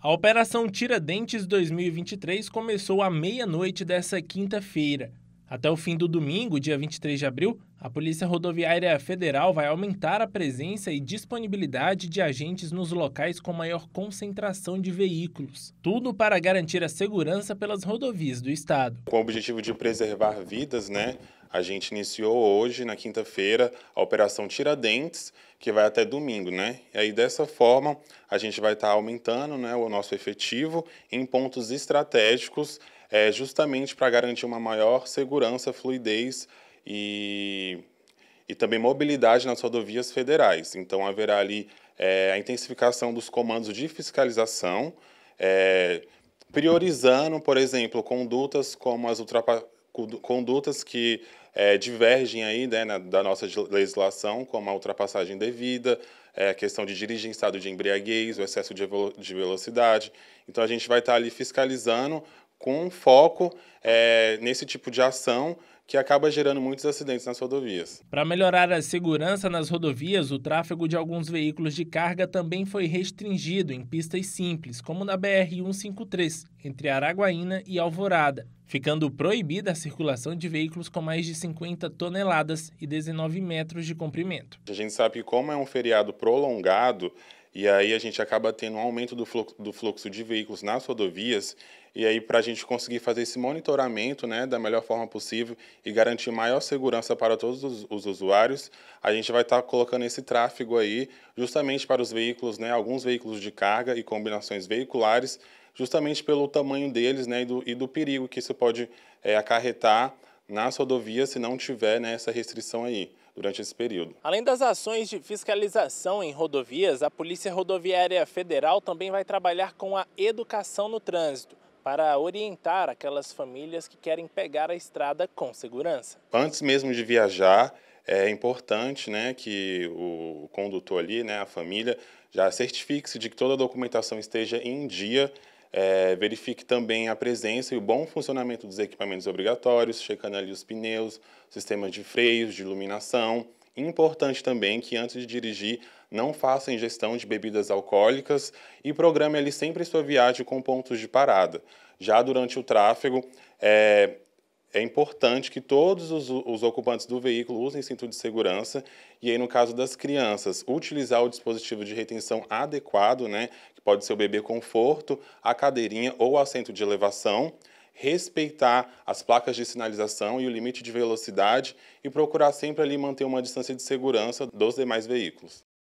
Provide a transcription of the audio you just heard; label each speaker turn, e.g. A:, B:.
A: A Operação Tiradentes 2023 começou à meia-noite dessa quinta-feira. Até o fim do domingo, dia 23 de abril, a Polícia Rodoviária Federal vai aumentar a presença e disponibilidade de agentes nos locais com maior concentração de veículos. Tudo para garantir a segurança pelas rodovias do estado.
B: Com o objetivo de preservar vidas, né? A gente iniciou hoje, na quinta-feira, a Operação Tiradentes, que vai até domingo, né? E aí, dessa forma, a gente vai estar aumentando né, o nosso efetivo em pontos estratégicos é, justamente para garantir uma maior segurança, fluidez e, e também mobilidade nas rodovias federais. Então, haverá ali é, a intensificação dos comandos de fiscalização, é, priorizando, por exemplo, condutas como as condutas que é, divergem aí né, na, da nossa legislação, como a ultrapassagem devida, é, a questão de dirigir em estado de embriaguez, o excesso de, de, velocidade. Então, a gente vai estar tá ali fiscalizando com foco é, nesse tipo de ação que acaba gerando muitos acidentes nas rodovias.
A: Para melhorar a segurança nas rodovias, o tráfego de alguns veículos de carga também foi restringido em pistas simples, como na BR-153, entre Araguaína e Alvorada, ficando proibida a circulação de veículos com mais de 50 toneladas e 19 metros de comprimento.
B: A gente sabe que, como é um feriado prolongado, e aí a gente acaba tendo um aumento do fluxo, do fluxo de veículos nas rodovias. E aí, para a gente conseguir fazer esse monitoramento né, da melhor forma possível e garantir maior segurança para todos os, os usuários, a gente vai estar tá colocando esse tráfego aí justamente para os veículos, né, alguns veículos de carga e combinações veiculares, justamente pelo tamanho deles né, e, do, e do perigo que isso pode é, acarretar nas rodovias se não tiver né, essa restrição aí durante esse período.
A: Além das ações de fiscalização em rodovias, a Polícia Rodoviária Federal também vai trabalhar com a educação no trânsito para orientar aquelas famílias que querem pegar a estrada com segurança.
B: Antes mesmo de viajar, é importante né, que o condutor ali, né, a família, já certifique-se de que toda a documentação esteja em dia é, verifique também a presença e o bom funcionamento dos equipamentos obrigatórios, checando ali os pneus, sistemas de freios, de iluminação. Importante também que antes de dirigir, não faça ingestão de bebidas alcoólicas e programe ali sempre sua viagem com pontos de parada. Já durante o tráfego, é, é importante que todos os, os, ocupantes do veículo usem cinto de segurança e aí no caso das crianças utilizar o dispositivo de retenção adequado, né, que pode ser o bebê conforto, a cadeirinha ou o assento de elevação, respeitar as placas de sinalização e o limite de velocidade e procurar sempre ali manter uma distância de segurança dos demais veículos.